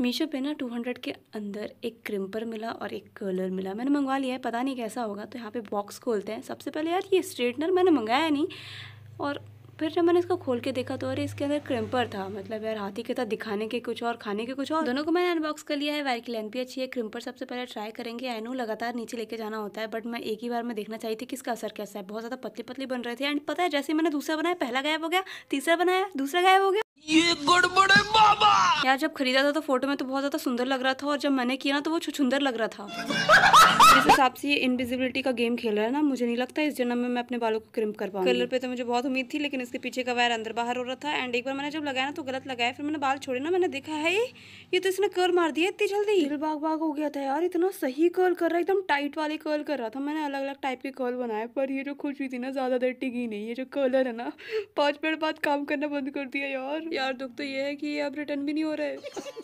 मीशो पे ना two hundred के अंदर एक क्रिम्पर मिला और एक कर्लर मिला मैंने मंगवा लिया है पता नहीं कैसा होगा तो यहाँ पे बॉक्स खोलते हैं सबसे पहले यार ये स्ट्रेटनर मैंने मंगाया नहीं और फिर जब मैंने इसको खोल के देखा तो अरे इसके अंदर क्रिम्पर था मतलब यार हाथी के साथ दिखाने के कुछ और खाने के कुछ और दोनों को मैंने अनबॉक्स कर लिया है वायर की लेंथ भी अच्छी है क्रिम्पर सबसे पहले ट्राई करेंगे आई नो लगातार नीचे लेके जाना होता है बट मैं एक ही बार में देखना चाहिए थी किसका असर कैसा है बहुत ज़्यादा पतली पतली बन रहे थे एंड पता है जैसे मैंने दूसरा बनाया पहला गायब हो गया तीसरा बनाया दूसरा गायब हो गया ये गड़बड़ यार जब खरीदा था तो फोटो में तो बहुत ज़्यादा सुंदर लग रहा था और जब मैंने किया ना तो वो छुछुंदर लग रहा था जिस हिसाब से ये इनविजिबिलिटी का गेम खेल रहा है ना मुझे नहीं लगता इस जन्म में मैं अपने बालों को क्रिम्प कर पाऊँ कलर पे तो मुझे बहुत उम्मीद थी लेकिन इसके पीछे का वायर अंदर बाहर हो रहा था एंड एक बार मैंने जब लगाया ना तो गलत लगाया फिर मैंने बाल छोड़े ना मैंने देखा है ये तो इसने कर मार दिया इतनी जल्दी दिल बाग बाग हो गया था यार इतना सही कर्ल कर रहा है एकदम टाइट वाले कर्ल कर रहा था मैंने अलग अलग टाइप के कर्ल बनाए पर ये जो खुश हुई थी ना ज़्यादा देर टिकी नहीं ये जो कलर है ना पाँच मिनट बाद काम करना बंद कर दिया यार यार दुख तो ये है कि ये अब रिटर्न भी नहीं हो रहा है